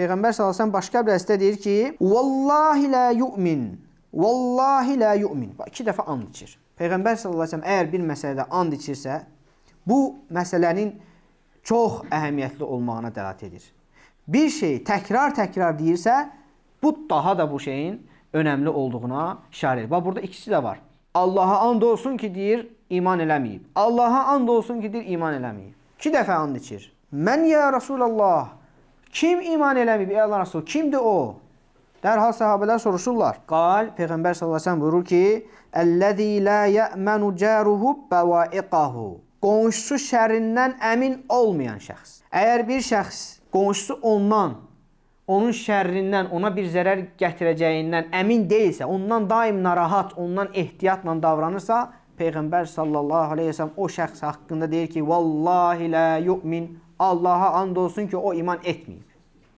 Peyğəmbər sallallahu başqa bir hədisdə deyir ki: "Vallahi la yu'min. Vallahi la yu'min." Bax, iki dəfə and içir. Peyğəmbər sallallahu əgər bir məsələdə and içirsə, bu məsələnin çox əhəmiyyətli olmağına dəlalət edir. Bir şey təkrar-təkrar deyirsə, bu daha da bu şeyin önəmli olduğuna işarə edir. Bax, burada ikisi də var. Allaha and olsun ki, deyir, iman eləməyib. Allaha and olsun ki, deyir, iman eləməyib. 2 dəfə and içir. Mən ya Rasulallah Kim iman eləməyib, ey Allah Rasul, kimdir o? Dərhal sahabələr soruşurlar. Qal, Peyğəmbər s.ə.v buyurur ki, Əlləzi lə yə'mənu cəruhu bəvaiqahu. Qonşusu şərindən əmin olmayan şəxs. Əgər bir şəxs qonşusu ondan, onun şərrindən, ona bir zərər gətirəcəyindən əmin deyilsə, ondan daim narahat, ondan ehtiyatla davranırsa, Peyğəmbər sallallahu əleyhi və səlləm o şəxs haqqında deyir ki: "Vallahi la yu'min Allah'a andolsun ki o iman etmeyip